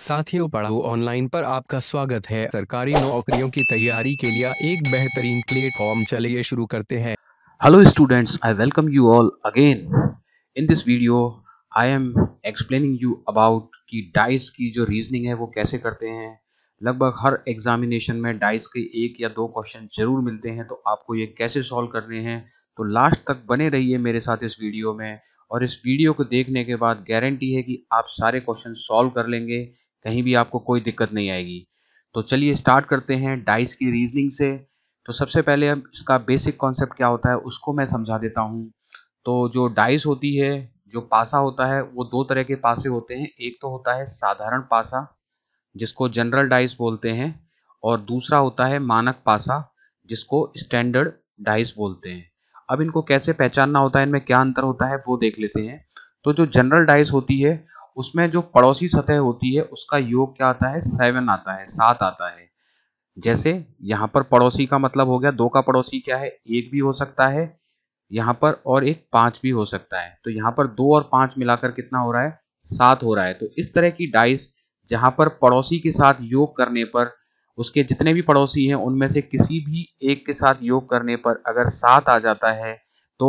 साथियों पढ़ाओ ऑनलाइन पर आपका स्वागत है सरकारी नौकरियों की तैयारी के लिए एक बेहतरीन प्लेटफॉर्म चलिए शुरू करते हैं hello students I welcome you all again in this video I am explaining you about कि डाइस की जो रीजनिंग है वो कैसे करते हैं लगभग हर एग्जामिनेशन में डाइस के एक या दो क्वेश्चन जरूर मिलते हैं तो आपको ये कैसे सॉल्व करने हैं तो लास्ट तक बने रहिए मेरे साथ इस वीडियो में और इस वीडियो को देखने के बाद गारंटी है कि आप सारे क्वेश्चन सॉल्व कर लेंगे कहीं भी आपको कोई दिक्कत नहीं आएगी तो चलिए स्टार्ट करते हैं डाइस की रीजनिंग से तो सबसे पहले अब इसका बेसिक कॉन्सेप्ट क्या होता है उसको मैं समझा देता हूँ तो जो डाइस होती है जो पासा होता है वो दो तरह के पासे होते हैं एक तो होता है साधारण पासा जिसको जनरल डाइस बोलते हैं और दूसरा होता है मानक पासा जिसको स्टैंडर्ड डाइस बोलते हैं अब इनको कैसे पहचानना होता है इनमें क्या अंतर होता है वो देख लेते हैं तो जो जनरल डाइस होती है उसमें जो पड़ोसी सतह होती है उसका योग क्या आता है सेवन आता है सात आता है जैसे यहाँ पर पड़ोसी का मतलब हो गया दो का पड़ोसी क्या है एक भी हो सकता है यहां पर और एक पांच भी हो सकता है तो यहाँ पर दो और पांच मिलाकर कितना हो रहा है सात हो रहा है तो इस तरह की डाइस जहां पर पड़ोसी के साथ योग करने पर उसके जितने भी पड़ोसी हैं उनमें से किसी भी एक के साथ योग करने पर अगर सात आ जाता है तो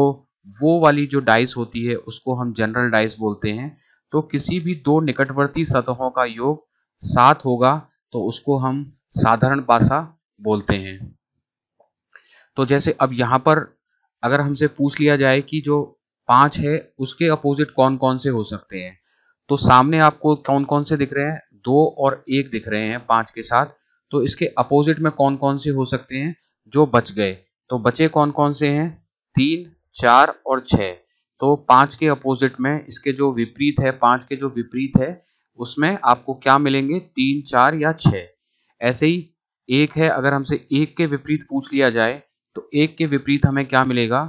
वो वाली जो डाइस होती है उसको हम जनरल डाइस बोलते हैं तो किसी भी दो निकटवर्ती सतहों का योग सात होगा तो उसको हम साधारण पासा बोलते हैं तो जैसे अब यहां पर अगर हमसे पूछ लिया जाए कि जो पांच है उसके अपोजिट कौन कौन से हो सकते हैं तो सामने आपको कौन कौन से दिख रहे हैं दो और एक दिख रहे हैं पांच के साथ तो इसके अपोजिट में कौन कौन से हो सकते हैं जो बच गए तो बचे कौन कौन से हैं तीन चार और छह तो पांच के अपोजिट में इसके जो विपरीत है पांच के जो विपरीत है उसमें आपको क्या मिलेंगे तीन चार या छ ऐसे ही एक है अगर हमसे एक के विपरीत पूछ लिया जाए तो एक के विपरीत हमें क्या मिलेगा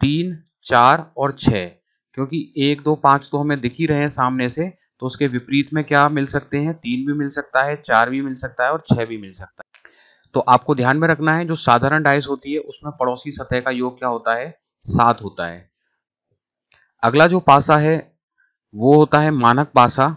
तीन चार और छ क्योंकि एक दो पांच तो हमें दिख ही रहे हैं सामने से तो उसके विपरीत में क्या मिल सकते हैं तीन भी मिल सकता है चार भी मिल सकता है और छह भी मिल सकता है तो आपको ध्यान में रखना है जो साधारण डाइस होती है उसमें पड़ोसी सतह का योग क्या होता है सात होता है अगला जो पासा है वो होता है मानक पासा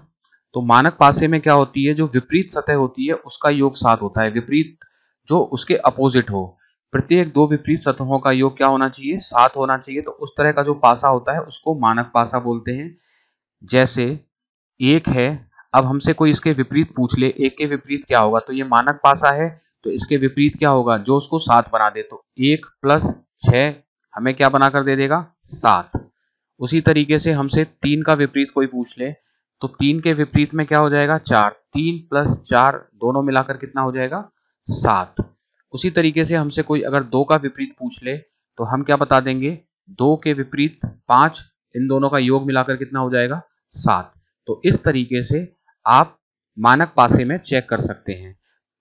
तो मानक पासे में क्या होती है जो विपरीत सतह होती है उसका योग सात होता है विपरीत जो उसके अपोजिट हो प्रत्येक दो विपरीत सतहों का योग क्या होना चाहिए सात होना चाहिए तो उस तरह का जो पासा होता है उसको मानक पासा बोलते हैं जैसे एक है अब हमसे कोई इसके विपरीत पूछ ले एक के विपरीत क्या होगा तो ये मानक पासा है तो इसके विपरीत क्या होगा जो उसको सात बना दे तो एक प्लस छ हमें क्या बनाकर दे देगा सात उसी तरीके से हमसे तीन का विपरीत कोई पूछ ले तो तीन के विपरीत में क्या हो जाएगा चार तीन प्लस चार दोनों मिलाकर कितना हो जाएगा सात उसी तरीके से हमसे कोई अगर दो का विपरीत पूछ ले तो हम क्या बता देंगे दो के विपरीत पांच इन दोनों का योग मिलाकर कितना हो जाएगा सात तो इस तरीके से आप मानक पासे में चेक कर सकते हैं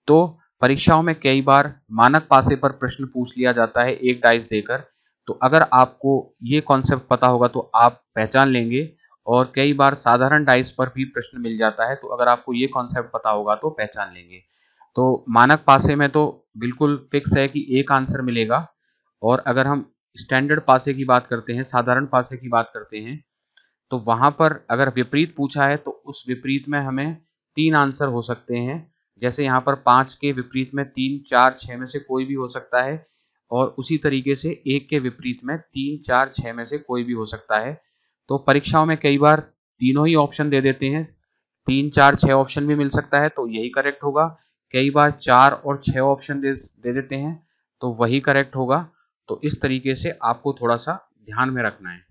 तो परीक्षाओं में कई बार मानक पासे पर प्रश्न पूछ लिया जाता है एक डाइस देकर तो अगर आपको ये कॉन्सेप्ट पता होगा तो आप पहचान लेंगे और कई बार साधारण डाइस पर भी प्रश्न मिल जाता है तो अगर आपको ये कॉन्सेप्ट पता होगा तो पहचान लेंगे तो मानक पासे में तो बिल्कुल फिक्स है कि एक आंसर मिलेगा और अगर हम स्टैंडर्ड पासे की बात करते हैं साधारण पासे की बात करते हैं तो वहां पर अगर विपरीत पूछा है तो उस विपरीत में हमें तीन आंसर हो सकते हैं जैसे यहाँ पर पांच के विपरीत में तीन चार छः में से कोई भी हो सकता है और उसी तरीके से एक के विपरीत में तीन चार छह में से कोई भी हो सकता है तो परीक्षाओं में कई बार तीनों ही ऑप्शन दे देते हैं तीन चार छह ऑप्शन भी मिल सकता है तो यही करेक्ट होगा कई बार चार और छह ऑप्शन दे, दे देते हैं तो वही करेक्ट होगा तो इस तरीके से आपको थोड़ा सा ध्यान में रखना है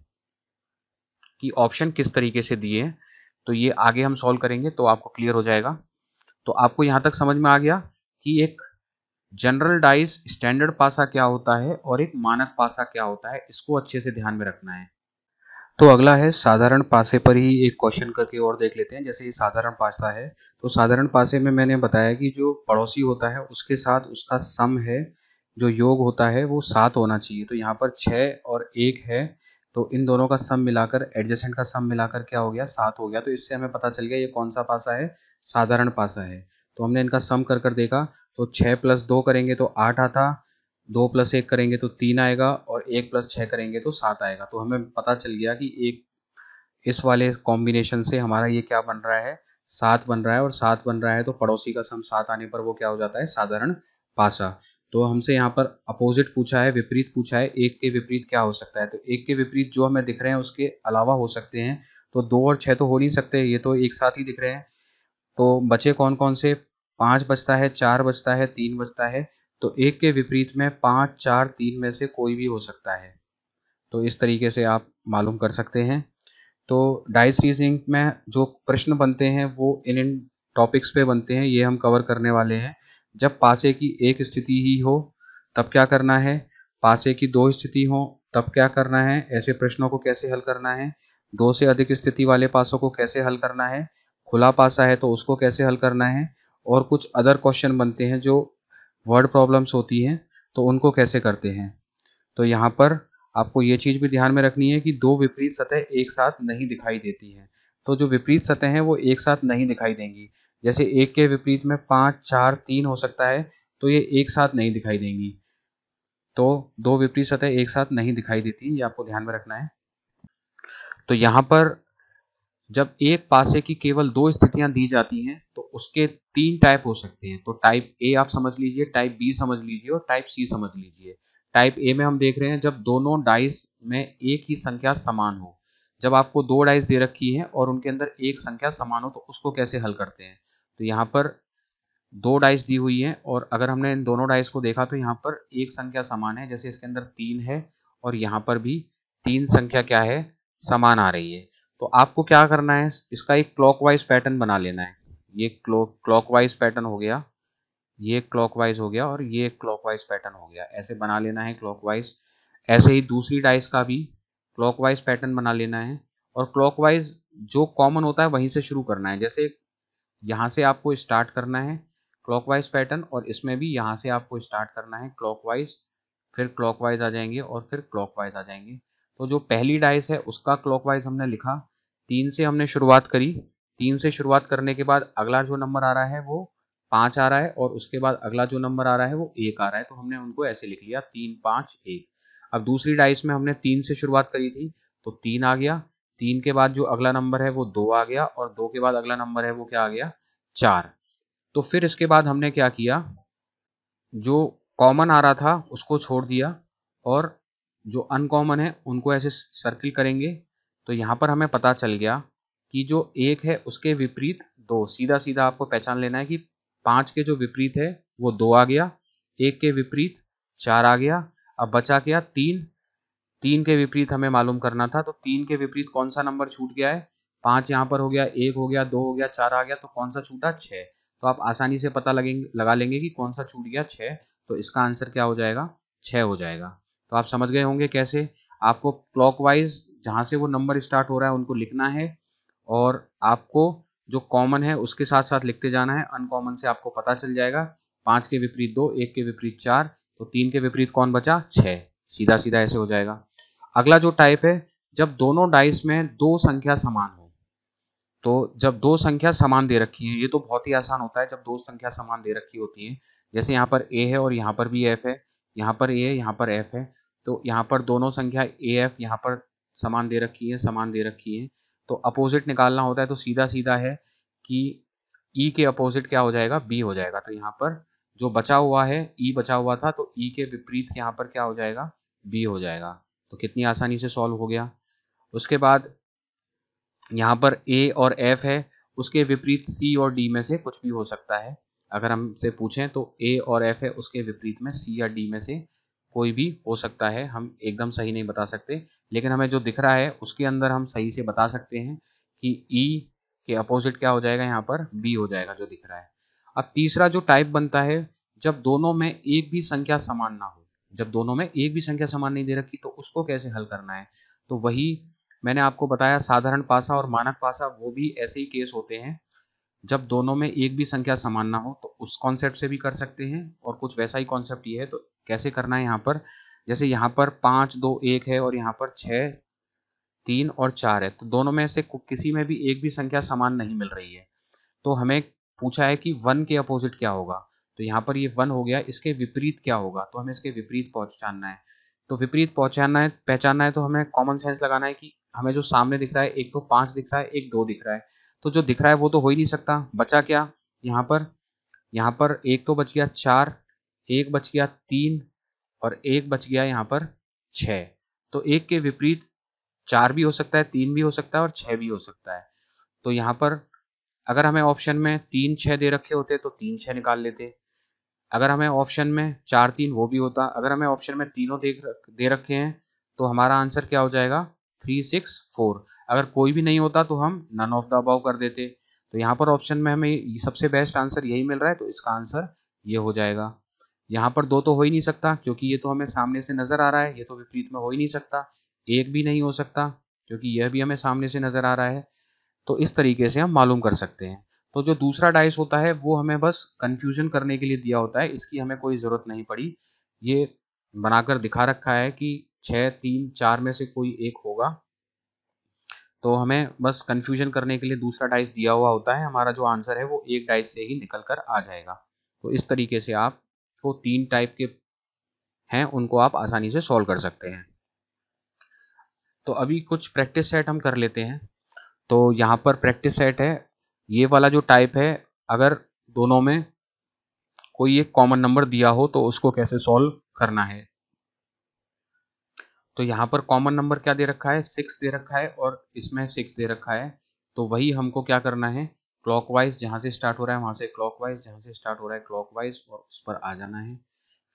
कि ऑप्शन किस तरीके से दिए हैं तो ये आगे हम सॉल्व करेंगे तो आपको क्लियर हो जाएगा तो आपको यहाँ तक समझ में आ गया कि एक जनरल डाइस स्टैंडर्ड पासा क्या होता है और एक मानक पासा क्या होता है इसको अच्छे से ध्यान में रखना है तो अगला है साधारण पासे पर ही एक क्वेश्चन करके और देख लेते हैं जैसे ये साधारण पासा है तो साधारण पासे में मैंने बताया कि जो पड़ोसी होता है उसके साथ उसका सम है जो योग होता है वो सात होना चाहिए तो यहाँ पर छः और एक है तो इन दोनों का सम मिलाकर एडजस्टेंट का सम मिलाकर क्या हो गया सात हो गया तो इससे हमें पता चल गया ये कौन सा पासा है साधारण पासा है तो हमने इनका सम कर कर देखा तो छः प्लस दो करेंगे तो आठ आता दो प्लस एक करेंगे तो तीन आएगा और एक प्लस छः करेंगे तो सात आएगा तो हमें पता चल गया कि एक इस वाले कॉम्बिनेशन से हमारा ये क्या बन रहा है सात बन रहा है और सात बन रहा है तो पड़ोसी का सम सात आने पर वो क्या हो जाता है साधारण पासा तो हमसे यहाँ पर अपोजिट पूछा है विपरीत पूछा है एक के विपरीत क्या हो सकता है तो एक के विपरीत जो हमें दिख रहे हैं उसके अलावा हो सकते हैं तो दो और छः तो हो नहीं सकते ये तो एक साथ ही दिख रहे हैं तो बचे कौन कौन से पांच बचता है चार बचता है तीन बचता है तो एक के विपरीत में पांच चार तीन में से कोई भी हो सकता है तो इस तरीके से आप मालूम कर सकते हैं तो डाइस रीजनिंग में जो प्रश्न बनते हैं वो इन इन टॉपिक्स पे बनते हैं ये हम कवर करने वाले हैं जब पासे की एक स्थिति ही हो तब क्या करना है पासे की दो स्थिति हो तब क्या करना है ऐसे प्रश्नों को कैसे हल करना है दो से अधिक स्थिति वाले पासों को कैसे हल करना है खुला पासा है तो उसको कैसे हल करना है और कुछ अदर क्वेश्चन बनते हैं जो वर्ड प्रॉब्लम्स होती हैं तो उनको कैसे करते हैं तो यहाँ पर आपको ये चीज़ भी ध्यान में रखनी है कि दो विपरीत सतह एक साथ नहीं दिखाई देती हैं तो जो विपरीत सतह हैं वो एक साथ नहीं दिखाई देंगी जैसे एक के विपरीत में पाँच चार तीन हो सकता है तो ये एक साथ नहीं दिखाई देंगी तो दो विपरीत सतह एक साथ नहीं दिखाई देती ये आपको ध्यान में रखना है तो यहाँ पर जब एक पासे की केवल दो स्थितियां दी जाती हैं तो उसके तीन टाइप हो सकते हैं तो टाइप ए आप समझ लीजिए टाइप बी समझ लीजिए और टाइप सी समझ लीजिए टाइप ए में हम देख रहे हैं जब दोनों डाइस में एक ही संख्या समान हो जब आपको दो डाइस दे रखी है और उनके अंदर एक संख्या समान हो तो उसको कैसे हल करते हैं तो यहाँ पर दो डाइस दी हुई है और अगर हमने इन दोनों डाइस को देखा तो यहाँ पर एक संख्या समान है जैसे इसके अंदर तीन है और यहाँ पर भी तीन संख्या क्या है समान आ रही है तो आपको क्या करना है इसका एक क्लॉकवाइज पैटर्न बना लेना है ये क्लॉक क्लॉकवाइज पैटर्न हो गया ये क्लॉकवाइज हो गया और ये क्लॉकवाइज पैटर्न हो गया ऐसे बना लेना है क्लॉकवाइज ऐसे ही दूसरी डाइस का भी क्लॉकवाइज पैटर्न बना लेना है और क्लॉकवाइज जो कॉमन होता है वहीं से शुरू करना है जैसे यहाँ से आपको स्टार्ट करना है क्लॉकवाइज पैटर्न और इसमें भी यहाँ से आपको स्टार्ट करना है क्लॉकवाइज फिर क्लॉकवाइज आ जाएंगे और फिर क्लॉकवाइज आ जाएंगे तो जो पहली डाइस है उसका क्लॉकवाइज हमने लिखा तीन से हमने शुरुआत करी तीन से शुरुआत करने के बाद अगला जो नंबर आ रहा है वो पांच आ रहा है और उसके बाद अगला जो नंबर आ रहा है वो एक आ रहा है तो हमने उनको ऐसे लिख लिया तीन पांच एक अब दूसरी डाइस में हमने तीन से शुरुआत करी थी तो तीन आ गया तीन के बाद जो अगला नंबर है वो दो आ गया और दो के बाद अगला नंबर है वो क्या आ गया चार तो फिर इसके बाद हमने क्या किया जो कॉमन आ रहा था उसको छोड़ दिया और जो अनकॉमन है उनको ऐसे सर्किल करेंगे तो यहाँ पर हमें पता चल गया कि जो एक है उसके विपरीत दो सीधा सीधा आपको पहचान लेना है कि पाँच के जो विपरीत है वो दो आ गया एक के विपरीत चार आ गया अब बचा गया तीन तीन के विपरीत हमें मालूम करना था तो तीन के विपरीत कौन सा नंबर छूट गया है पाँच यहाँ पर हो गया एक हो गया दो हो गया चार आ गया तो कौन सा छूटा छः तो आप आसानी से पता लगेंगे लगा लेंगे कि कौन सा छूट गया छः तो इसका आंसर क्या हो जाएगा छः हो जाएगा तो आप समझ गए होंगे कैसे आपको क्लॉकवाइज जहां से वो नंबर स्टार्ट हो रहा है उनको लिखना है और आपको जो कॉमन है उसके साथ साथ लिखते जाना है अनकॉमन से आपको पता चल जाएगा पांच के विपरीत दो एक के विपरीत चार तो तीन के विपरीत कौन बचा छः सीधा सीधा ऐसे हो जाएगा अगला जो टाइप है जब दोनों डाइस में दो संख्या समान हो तो जब दो संख्या समान दे रखी है ये तो बहुत ही आसान होता है जब दो संख्या समान दे रखी होती है जैसे यहाँ पर ए है और यहाँ पर भी एफ है यहाँ पर ए है यहाँ पर एफ है तो यहाँ पर दोनों संख्या ए एफ यहाँ पर समान दे रखी है समान दे रखी है तो अपोजिट निकालना होता है तो सीधा सीधा है कि ई e के अपोजिट क्या हो जाएगा बी हो जाएगा तो यहाँ पर जो बचा हुआ है ई e बचा हुआ था तो ई e के विपरीत यहाँ पर क्या हो जाएगा बी हो जाएगा तो कितनी आसानी से सॉल्व हो गया उसके बाद यहाँ पर ए और एफ है उसके विपरीत सी और डी में से कुछ भी हो सकता है अगर हमसे पूछें तो ए और एफ है उसके विपरीत में सी या डी में से कोई भी हो सकता है हम एकदम सही नहीं बता सकते लेकिन हमें जो दिख रहा है उसके अंदर हम सही से बता सकते हैं कि ई e के अपोजिट क्या हो जाएगा यहाँ पर बी हो जाएगा जो दिख रहा है अब तीसरा जो टाइप बनता है जब दोनों में एक भी संख्या समान ना हो जब दोनों में एक भी संख्या समान नहीं दे रखी तो उसको कैसे हल करना है तो वही मैंने आपको बताया साधारण पासा और मानक पासा वो भी ऐसे ही केस होते हैं जब दोनों में एक भी संख्या समान ना हो तो उस कॉन्सेप्ट से भी कर सकते हैं और कुछ वैसा ही कॉन्सेप्ट ये है तो कैसे करना है यहाँ पर जैसे यहाँ पर पाँच दो एक है और यहाँ पर छ तीन और चार है तो दोनों में से किसी में भी एक भी संख्या समान नहीं मिल रही है तो हमें पूछा है कि वन के अपोजिट क्या होगा तो यहाँ पर ये वन हो गया इसके विपरीत क्या होगा तो हमें इसके विपरीत पहचानना है तो विपरीत पहचानना है पहचानना है तो हमें कॉमन सेंस लगाना है कि हमें जो सामने दिख रहा है एक तो पांच दिख रहा है एक दो दिख रहा है तो जो दिख रहा है वो तो हो ही नहीं सकता बचा क्या यहाँ पर यहाँ पर एक तो बच गया चार एक बच गया तीन और एक बच गया यहाँ पर छ तो एक के विपरीत चार भी हो सकता है तीन भी हो सकता है और छह भी हो सकता है तो यहाँ पर अगर हमें ऑप्शन में तीन छह दे रखे होते तो तीन छह निकाल लेते अगर हमें ऑप्शन में चार तीन वो भी होता अगर हमें ऑप्शन में तीनों दे दे रखे हैं तो हमारा आंसर क्या हो जाएगा थ्री सिक्स फोर अगर कोई भी नहीं होता तो हम नन ऑफ द अबाव कर देते तो यहाँ पर ऑप्शन में हमें सबसे बेस्ट आंसर यही मिल रहा है तो इसका आंसर ये हो जाएगा यहाँ पर दो तो हो ही नहीं सकता क्योंकि ये तो हमें सामने से नजर आ रहा है ये तो विपरीत में हो ही नहीं सकता एक भी नहीं हो सकता क्योंकि यह भी हमें सामने से नजर आ रहा है तो इस तरीके से हम मालूम कर सकते हैं तो जो दूसरा डाइस होता है वो हमें बस कंफ्यूजन करने के लिए दिया होता है इसकी हमें कोई ज़रूरत नहीं पड़ी ये बनाकर दिखा रखा है कि छह तीन चार में से कोई एक होगा तो हमें बस कंफ्यूजन करने के लिए दूसरा डाइस दिया हुआ होता है हमारा जो आंसर है वो एक डाइस से ही निकल कर आ जाएगा तो इस तरीके से आप वो तीन टाइप के हैं उनको आप आसानी से सॉल्व कर सकते हैं तो अभी कुछ प्रैक्टिस सेट हम कर लेते हैं तो यहाँ पर प्रैक्टिस सेट है ये वाला जो टाइप है अगर दोनों में कोई एक कॉमन नंबर दिया हो तो उसको कैसे सॉल्व करना है तो यहाँ पर कॉमन नंबर क्या दे रखा है सिक्स दे रखा है और इसमें सिक्स दे रखा है तो वही हमको क्या करना है क्लॉकवाइज जहाँ से स्टार्ट हो रहा है वहाँ से क्लॉकवाइज जहाँ से स्टार्ट हो रहा है क्लॉकवाइज और उस पर आ जाना है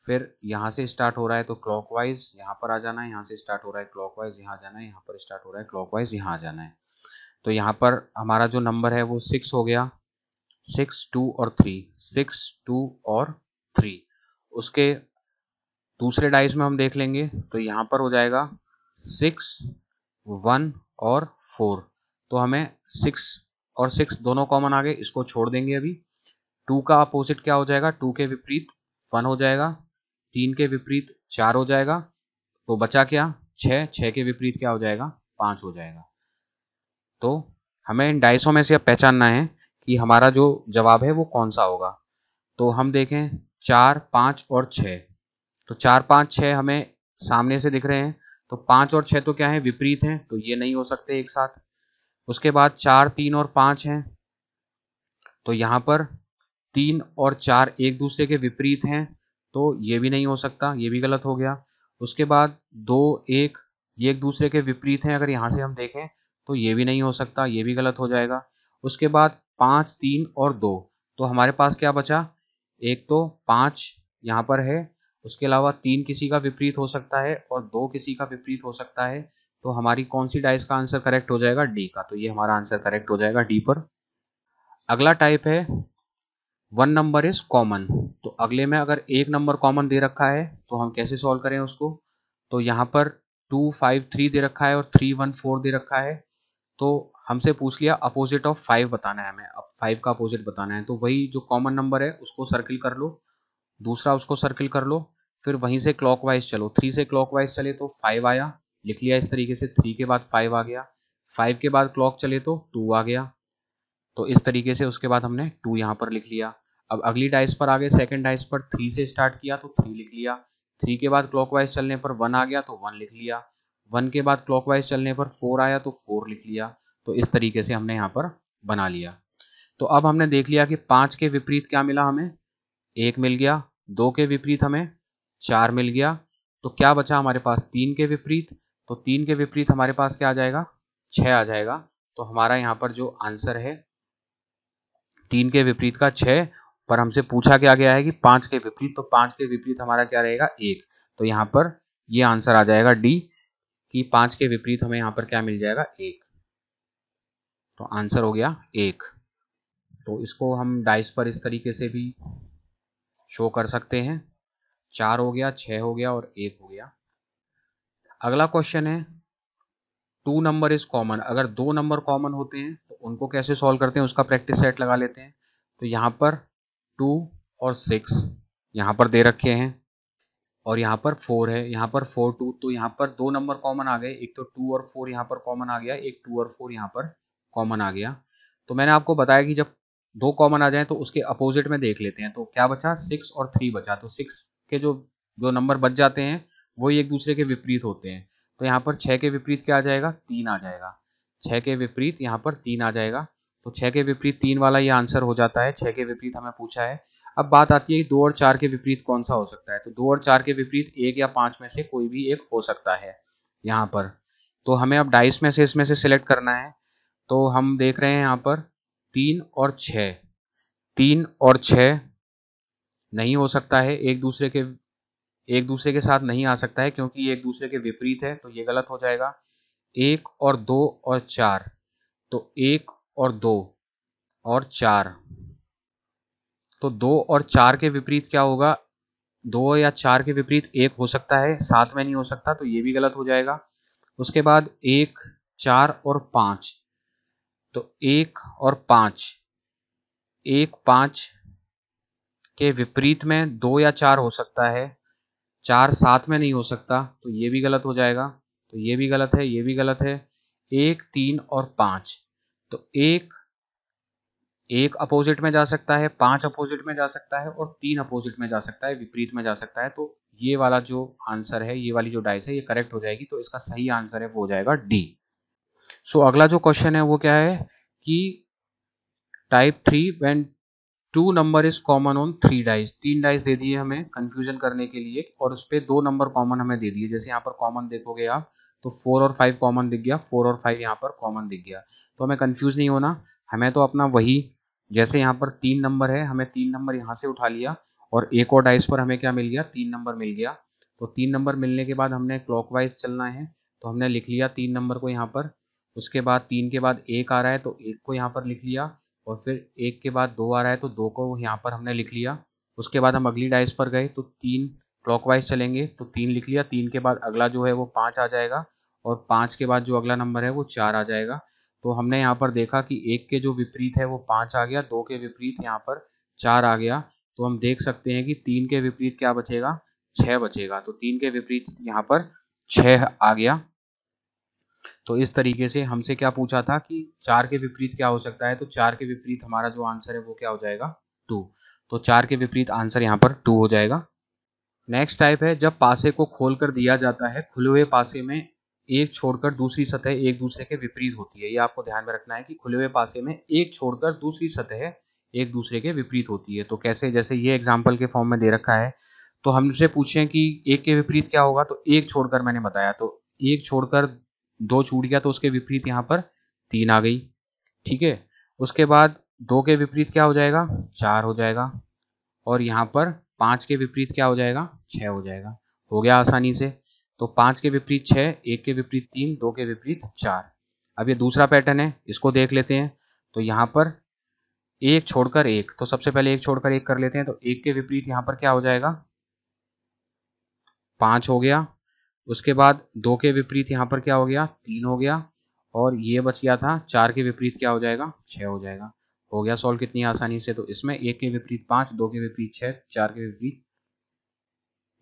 फिर यहाँ से स्टार्ट हो रहा है तो क्लॉकवाइज यहाँ पर आ जाना है यहाँ से स्टार्ट हो रहा है क्लॉकवाइज यहाँ जाना है यहाँ पर स्टार्ट हो रहा है क्लॉकवाइज यहाँ आ जाना है तो यहाँ पर हमारा जो नंबर है वो सिक्स हो गया सिक्स टू और थ्री सिक्स टू और थ्री उसके दूसरे डाइस में हम देख लेंगे तो यहाँ पर हो जाएगा सिक्स वन और फोर तो हमें सिक्स और सिक्स दोनों कॉमन आ गए इसको छोड़ देंगे अभी टू का अपोजिट क्या हो जाएगा टू के विपरीत वन हो जाएगा तीन के विपरीत चार हो जाएगा तो बचा क्या छः छः के विपरीत क्या हो जाएगा पाँच हो जाएगा तो हमें इन डाइसों में से अब पहचानना है कि हमारा जो जवाब है वो कौन सा होगा तो हम देखें चार पाँच और छः तो चार पाँच छः हमें सामने से दिख रहे हैं तो पाँच और छः तो क्या है विपरीत हैं तो ये नहीं हो सकते एक साथ उसके बाद चार तीन और पांच हैं तो यहाँ पर तीन और चार एक दूसरे के विपरीत हैं तो ये भी नहीं हो सकता ये भी गलत हो गया उसके बाद दो एक ये एक दूसरे के विपरीत हैं अगर यहाँ से हम देखें तो ये भी नहीं हो सकता ये भी गलत हो जाएगा उसके बाद पांच तीन और दो तो हमारे पास क्या बचा एक तो पांच यहाँ पर है उसके अलावा तीन किसी का विपरीत हो सकता है और दो किसी का विपरीत हो सकता है तो हमारी कौन सी डाइस का आंसर करेक्ट हो जाएगा डी का तो ये हमारा आंसर करेक्ट हो जाएगा डी पर अगला टाइप है वन नंबर इज कॉमन तो अगले में अगर एक नंबर कॉमन दे रखा है तो हम कैसे सॉल्व करें उसको तो यहाँ पर टू फाइव थ्री दे रखा है और थ्री वन फोर दे रखा है तो हमसे पूछ लिया अपोजिट ऑफ फाइव बताना है हमें अब फाइव का अपोजिट बताना है तो वही जो कॉमन नंबर है उसको सर्किल कर लो दूसरा उसको सर्किल कर लो फिर वहीं से क्लॉकवाइज चलो थ्री से क्लॉकवाइज चले तो फाइव आया लिख लिया इस तरीके से थ्री के बाद फाइव आ गया फाइव के बाद क्लॉक चले तो टू आ गया तो इस तरीके से उसके बाद हमने टू यहाँ पर लिख लिया अब अगली डाइस पर आ गए सेकेंड डाइस पर थ्री से स्टार्ट किया तो थ्री लिख लिया थ्री के बाद क्लॉकवाइज चलने पर वन आ गया तो वन लिख लिया वन के बाद क्लॉकवाइज चलने पर फोर आया तो फोर लिख लिया तो इस तरीके से हमने यहाँ पर बना लिया तो अब हमने देख लिया कि पांच के विपरीत क्या मिला हमें एक मिल गया दो के विपरीत हमें चार मिल गया तो क्या बचा हमारे पास तीन के विपरीत तो तीन के विपरीत हमारे पास क्या आ जाएगा छ आ जाएगा तो हमारा यहाँ पर जो आंसर है तीन के विपरीत का छः पर हमसे पूछा क्या गया है कि पांच के विपरीत तो पांच के विपरीत हमारा क्या रहेगा एक तो यहाँ पर ये यह आंसर आ जाएगा डी कि पांच के विपरीत हमें यहाँ पर क्या मिल जाएगा एक तो आंसर हो गया एक तो इसको हम डाइस पर इस तरीके से भी शो कर सकते हैं चार हो गया छह हो गया और एक हो गया अगला क्वेश्चन है टू नंबर इज कॉमन अगर दो नंबर कॉमन होते हैं तो उनको कैसे सॉल्व करते हैं उसका प्रैक्टिस सेट लगा लेते हैं तो यहाँ पर टू और सिक्स यहाँ पर दे रखे हैं और यहाँ पर फोर है यहाँ पर फोर टू तो यहाँ पर दो नंबर कॉमन आ गए एक तो टू और फोर यहाँ पर कॉमन आ गया एक टू और फोर यहाँ पर कॉमन आ गया तो मैंने आपको बताया कि जब दो कॉमन आ जाए तो उसके अपोजिट में देख लेते हैं तो क्या बचा सिक्स और थ्री बचा तो सिक्स के जो जो नंबर बच जाते हैं वही एक दूसरे के विपरीत होते हैं तो यहाँ पर छः के विपरीत क्या आ जाएगा तीन आ जाएगा छः के विपरीत यहाँ पर तीन आ जाएगा तो छः के विपरीत तीन वाला ये आंसर हो जाता है छः के विपरीत हमें पूछा है अब बात आती है दो और चार के विपरीत कौन सा हो सकता है तो दो और चार के विपरीत एक या पांच में से कोई भी एक हो सकता है यहाँ पर तो हमें अब डाइस में से इसमें से सिलेक्ट करना है तो हम देख रहे हैं यहाँ पर तीन और छ तीन और छ नहीं हो सकता है एक दूसरे के एक दूसरे के साथ नहीं आ सकता है क्योंकि ये एक दूसरे के विपरीत है तो ये गलत हो जाएगा एक और दो और चार तो एक और दो और चार तो दो और चार के विपरीत क्या होगा दो या चार के विपरीत एक हो सकता है साथ में नहीं हो सकता तो ये भी गलत हो जाएगा उसके बाद एक चार और पांच तो एक और पांच एक पांच के विपरीत में दो या चार हो सकता है चार साथ में नहीं हो सकता तो ये भी गलत हो जाएगा तो ये भी गलत है ये भी गलत है एक तीन और पांच तो एक एक अपोजिट में जा सकता है पांच अपोजिट में जा सकता है और तीन अपोजिट में जा सकता है विपरीत में जा सकता है तो ये वाला जो आंसर है ये वाली जो डाइस है ये करेक्ट हो जाएगी तो इसका सही आंसर है वो हो जाएगा डी सो so, अगला जो क्वेश्चन है वो क्या है कि type three when two number is common on three dice तीन डाइज दे दिए हमें कंफ्यूजन करने के लिए और उस पर दो नंबर कॉमन हमें दे दिए जैसे यहाँ पर कॉमन देखोगे आप तो फोर और फाइव कॉमन दिख गया फोर और फाइव यहाँ पर कॉमन दिख गया तो हमें कंफ्यूज नहीं होना हमें तो अपना वही जैसे यहाँ पर तीन नंबर है हमें तीन नंबर यहाँ से उठा लिया और एक और डाइस पर हमें क्या मिल गया तीन नंबर मिल गया तो तीन नंबर मिलने के बाद हमने क्लॉकवाइज चलना है तो हमने लिख लिया तीन नंबर को यहाँ पर उसके बाद तीन के बाद एक आ रहा है तो एक को यहाँ पर लिख लिया और फिर एक के बाद दो आ रहा है तो दो को यहाँ पर हमने लिख लिया उसके बाद हम अगली डाइस पर गए तो तीन क्लॉकवाइज चलेंगे तो तीन लिख लिया तीन के बाद अगला जो है वो पाँच आ जाएगा और पाँच के बाद जो अगला नंबर है वो चार आ जाएगा तो हमने यहाँ पर देखा कि एक के जो विपरीत है वो पाँच आ गया दो के विपरीत यहाँ पर चार आ गया तो हम देख सकते हैं कि तीन के विपरीत क्या बचेगा छः बचेगा तो तीन के विपरीत यहाँ पर छः आ गया तो इस तरीके से हमसे क्या पूछा था कि चार के विपरीत क्या हो सकता है तो चार के विपरीत हमारा जो आंसर है वो क्या हो जाएगा टू तो चार के विपरीत आंसर यहाँ पर टू हो जाएगा नेक्स्ट टाइप है जब पासे को खोल कर दिया जाता है खुले हुए पासे में एक छोड़कर दूसरी सतह एक दूसरे के विपरीत होती है ये आपको ध्यान में रखना है कि खुले हुए पासे में एक छोड़कर दूसरी सतह एक दूसरे के विपरीत होती है तो कैसे जैसे ये एग्जाम्पल के फॉर्म में दे रखा है तो हमसे पूछे कि एक के विपरीत क्या होगा तो एक छोड़कर मैंने बताया तो एक छोड़कर दो छूट गया तो उसके विपरीत यहाँ पर तीन आ गई ठीक है उसके बाद दो के विपरीत क्या हो जाएगा चार हो जाएगा और यहाँ पर पांच के विपरीत क्या हो जाएगा छह हो जाएगा हो गया आसानी से तो पांच के विपरीत छह एक के विपरीत तीन दो के विपरीत चार अब ये दूसरा पैटर्न है इसको देख लेते हैं तो यहाँ पर एक छोड़कर एक तो सबसे पहले एक छोड़कर एक कर लेते हैं तो एक के विपरीत यहाँ पर क्या हो जाएगा पांच हो गया उसके बाद दो के विपरीत यहाँ पर क्या हो गया तीन हो गया और ये बच गया था चार के विपरीत क्या हो जाएगा छः हो जाएगा हो गया सॉल्व कितनी आसानी से तो इसमें एक के विपरीत पांच दो के विपरीत छः चार के विपरीत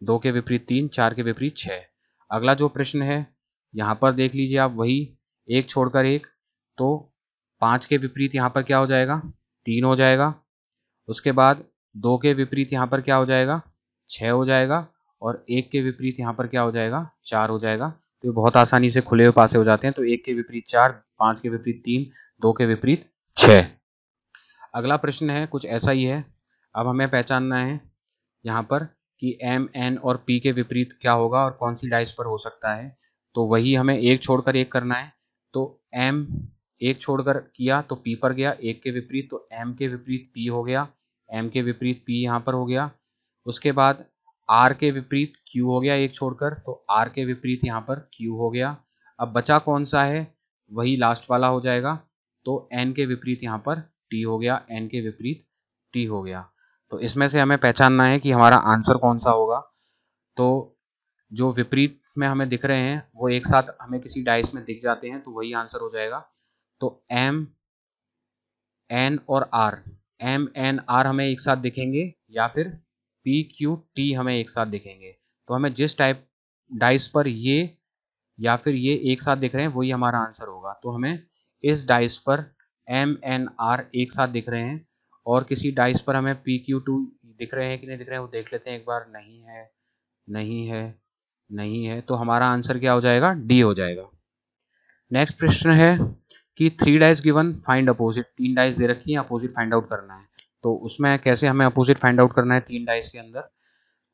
दो के विपरीत तीन चार के विपरीत छः अगला जो प्रश्न है यहाँ पर देख लीजिए आप वही एक छोड़कर एक तो पांच के विपरीत यहाँ पर क्या हो जाएगा तीन हो जाएगा उसके बाद दो के विपरीत यहाँ पर क्या हो जाएगा छः हो जाएगा और एक के विपरीत यहाँ पर क्या हो जाएगा चार हो जाएगा तो ये बहुत आसानी से खुले हुए पासे हो जाते हैं तो एक के विपरीत चार पांच के विपरीत तीन दो के विपरीत छ अगला प्रश्न है कुछ ऐसा ही है अब हमें पहचानना है यहाँ पर कि एम एन और पी के विपरीत क्या होगा और कौन सी डाइस पर हो सकता है तो वही हमें एक छोड़कर एक करना है तो एम एक छोड़कर किया तो पी पर गया एक के विपरीत तो एम के विपरीत पी हो गया एम के विपरीत पी यहाँ पर हो गया उसके बाद आर के विपरीत क्यू हो गया एक छोड़कर तो आर के विपरीत यहाँ पर क्यू हो गया अब बचा कौन सा है वही लास्ट वाला हो जाएगा तो एन के विपरीत यहाँ पर टी हो गया एन के विपरीत टी हो गया तो इसमें से हमें पहचानना है कि हमारा आंसर कौन सा होगा तो जो विपरीत में हमें दिख रहे हैं वो एक साथ हमें किसी डाइस में दिख जाते हैं तो वही आंसर हो जाएगा तो एम एन और आर एम एन आर हमें एक साथ दिखेंगे या फिर पी क्यू टी हमें एक साथ दिखेंगे तो हमें जिस टाइप डाइस पर ये या फिर ये एक साथ दिख रहे हैं वही हमारा आंसर होगा तो हमें इस डाइस पर एम एन आर एक साथ दिख रहे हैं और किसी डाइस पर हमें पी क्यू टू दिख रहे हैं कि नहीं दिख रहे हैं वो देख लेते हैं एक बार नहीं है नहीं है नहीं है तो हमारा आंसर क्या हो जाएगा डी हो जाएगा नेक्स्ट प्रश्न है कि three dice given find opposite तीन डाइस दे रखी है अपोजिट फाइंड आउट करना है तो उसमें कैसे हमें अपोजिट फाइंड आउट करना है तीन डाइस के अंदर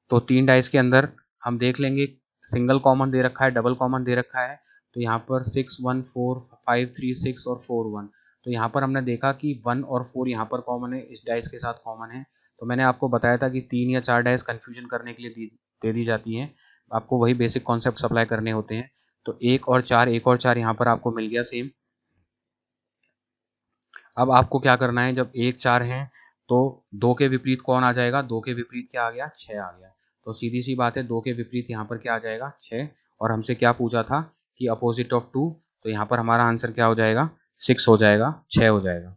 तो तीन डाइस के अंदर हम देख लेंगे सिंगल कॉमन दे रखा है डबल कॉमन दे रखा है तो यहाँ पर six one four five three six और फोर वन तो यहाँ पर हमने देखा कि वन और फोर यहाँ पर कॉमन है इस डाइस के साथ कॉमन है तो मैंने आपको बताया था कि तीन या चार डाइस कन्फ्यूजन करने के लिए दी, दे दी जाती हैं आपको वही बेसिक कॉन्सेप्ट सप्लाई करने होते हैं तो एक और चार एक और चार यहाँ पर आपको मिल गया सेम अब आपको क्या करना है जब एक चार हैं तो दो के विपरीत कौन आ जाएगा दो के विपरीत क्या आ गया छह आ गया तो सीधी सी बात है दो के विपरीत यहाँ पर क्या आ जाएगा छह और हमसे क्या पूछा था कि अपोजिट ऑफ टू तो यहाँ पर हमारा आंसर क्या हो जाएगा सिक्स हो जाएगा छ हो जाएगा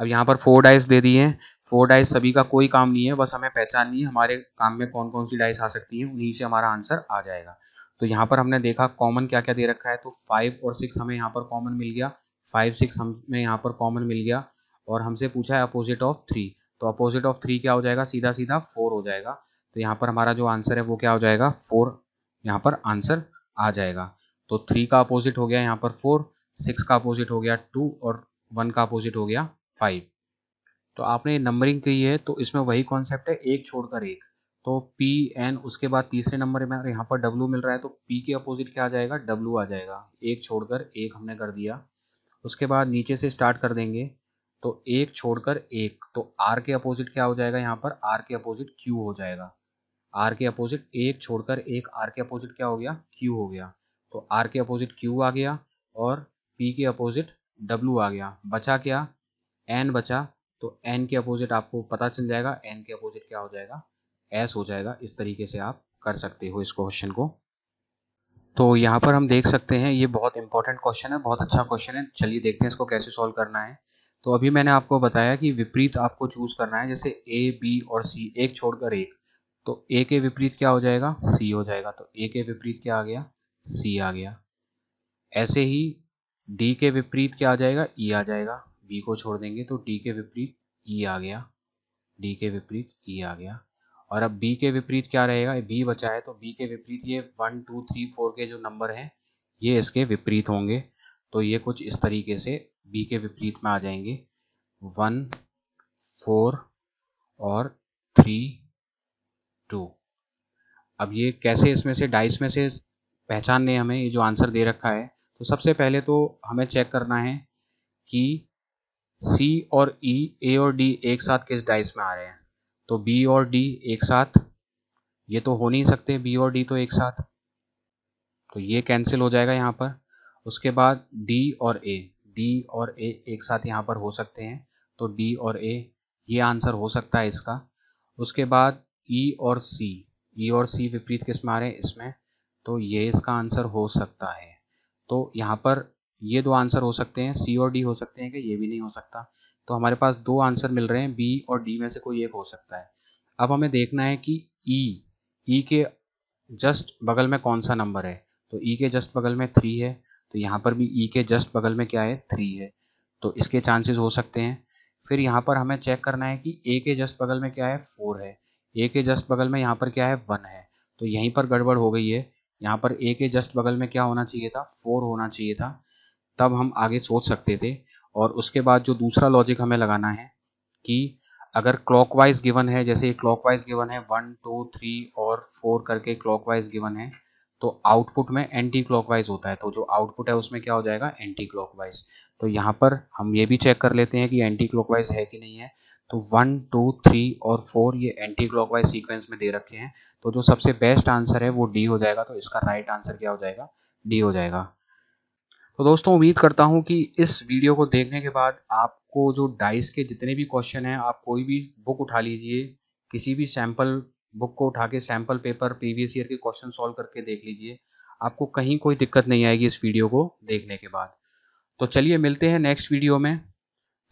अब यहाँ पर फोर डाइस दे दिए हैं फोर डाइस सभी का कोई काम नहीं है बस हमें पहचाननी है हमारे काम में कौन कौन सी डाइस आ सकती है उन्हीं से हमारा आंसर आ जाएगा तो यहाँ पर हमने देखा कॉमन क्या क्या दे रखा है तो फाइव और सिक्स हमें यहाँ पर कॉमन मिल गया फाइव सिक्स हमें यहाँ पर कॉमन मिल गया और हमसे पूछा है अपोजिट ऑफ थ्री तो अपोजिट ऑफ थ्री क्या हो जाएगा सीधा सीधा फोर हो जाएगा तो यहाँ पर हमारा जो आंसर है वो क्या हो जाएगा फोर यहाँ पर आंसर आ जाएगा तो थ्री का अपोजिट हो गया यहाँ पर फोर सिक्स का अपोजिट हो गया टू और वन का अपोजिट हो गया फाइव तो आपने नंबरिंग की है तो इसमें वही कॉन्सेप्ट है एक छोड़कर एक तो पी एन उसके बाद तीसरे नंबर में यहाँ पर डब्लू मिल रहा है तो पी के अपोजिट क्या आ जाएगा डब्लू आ जाएगा एक छोड़कर एक हमने कर दिया उसके बाद नीचे से स्टार्ट कर देंगे तो एक छोड़कर एक तो आर के अपोजिट क्या हो जाएगा यहाँ पर आर के अपोजिट क्यू हो जाएगा आर के अपोजिट एक छोड़कर एक आर के अपोजिट क्या हो गया क्यू हो गया तो आर के अपोजिट क्यू आ गया और पी के अपोजिट डब्लू आ गया बचा क्या एन बचा तो एन के अपोजिट आपको पता चल जाएगा एन के अपोजिट क्या हो जाएगा एस हो जाएगा इस तरीके से आप कर सकते हो इस क्वेश्चन को तो यहाँ पर हम देख सकते हैं ये बहुत इंपॉर्टेंट क्वेश्चन है बहुत अच्छा क्वेश्चन है चलिए देखते हैं इसको कैसे सॉल्व करना है तो अभी मैंने आपको बताया कि विपरीत आपको चूज करना है जैसे ए बी और सी एक छोड़कर एक तो ए के विपरीत क्या हो जाएगा सी हो जाएगा तो ए के विपरीत क्या आ गया सी आ गया ऐसे ही डी के विपरीत क्या आ जाएगा ई e आ जाएगा बी को छोड़ देंगे तो डी के विपरीत ई e आ गया डी के विपरीत ई e आ गया और अब बी के विपरीत क्या रहेगा बी बचा है तो बी के विपरीत ये वन टू थ्री फोर के जो नंबर हैं ये इसके विपरीत होंगे तो ये कुछ इस तरीके से बी के विपरीत में आ जाएंगे वन फोर और थ्री टू अब ये कैसे इसमें से डाइस में से पहचानने हमें ये जो आंसर दे रखा है तो सबसे पहले तो हमें चेक करना है कि सी और ई e, ए और डी एक साथ किस डाइस में आ रहे हैं तो बी और डी एक साथ ये तो हो नहीं सकते बी और डी तो एक साथ तो ये कैंसिल हो जाएगा यहाँ पर उसके बाद डी और ए डी और ए एक साथ यहाँ पर हो सकते हैं तो डी और ए ये आंसर हो सकता है इसका उसके बाद ई e और सी ई e और सी विपरीत किस में आ रहे हैं इसमें तो ये इसका आंसर हो सकता है तो यहाँ पर ये दो आंसर हो सकते हैं सी और डी हो सकते हैं कि ये भी नहीं हो सकता तो हमारे पास दो आंसर मिल रहे हैं बी और डी में से कोई एक हो सकता है अब हमें देखना है कि ई e, ई e के जस्ट बगल में कौन सा नंबर है तो ई e के जस्ट बगल में थ्री है तो यहाँ पर भी ई e के जस्ट बगल में क्या है थ्री है तो इसके चांसेस हो सकते हैं फिर यहाँ पर हमें चेक करना है कि ए के जस्ट बगल में क्या है फोर है ए के जस्ट बगल में यहाँ पर क्या है वन है तो यहीं पर गड़बड़ हो गई है यहाँ पर ए के जस्ट बगल में क्या होना चाहिए था फोर होना चाहिए था तब हम आगे सोच सकते थे और उसके बाद जो दूसरा लॉजिक हमें लगाना है कि अगर क्लॉकवाइज गिवन है जैसे क्लॉकवाइज गिवन है वन टू थ्री और फोर करके क्लॉकवाइज गिवन है तो आउटपुट में एंटी क्लॉकवाइज होता है तो जो आउटपुट है उसमें क्या हो जाएगा एंटी क्लॉकवाइज तो यहाँ पर हम ये भी चेक कर लेते हैं कि एंटी क्लॉकवाइज है कि नहीं है तो वन टू थ्री और फोर ये एंटी क्लॉकवाइज सीक्वेंस में दे रखे हैं तो जो सबसे बेस्ट आंसर है वो डी हो जाएगा तो इसका राइट right आंसर क्या हो जाएगा डी हो जाएगा तो दोस्तों उम्मीद करता हूँ कि इस वीडियो को देखने के बाद आपको जो डाइस के जितने भी क्वेश्चन हैं आप कोई भी बुक उठा लीजिए किसी भी सैम्पल बुक को उठा के सैम्पल पेपर प्रीवियस ईयर के क्वेश्चन सॉल्व करके देख लीजिए आपको कहीं कोई दिक्कत नहीं आएगी इस वीडियो को देखने के बाद तो चलिए मिलते हैं नेक्स्ट वीडियो में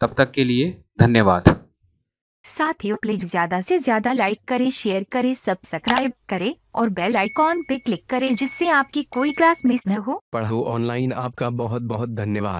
तब तक के लिए धन्यवाद साथियों प्लीज ज्यादा से ज्यादा लाइक करें शेयर करें सब्सक्राइब करें और बेल आइकॉन पे क्लिक करें जिससे आपकी कोई क्लास मिस न हो पढ़ो ऑनलाइन आपका बहुत बहुत धन्यवाद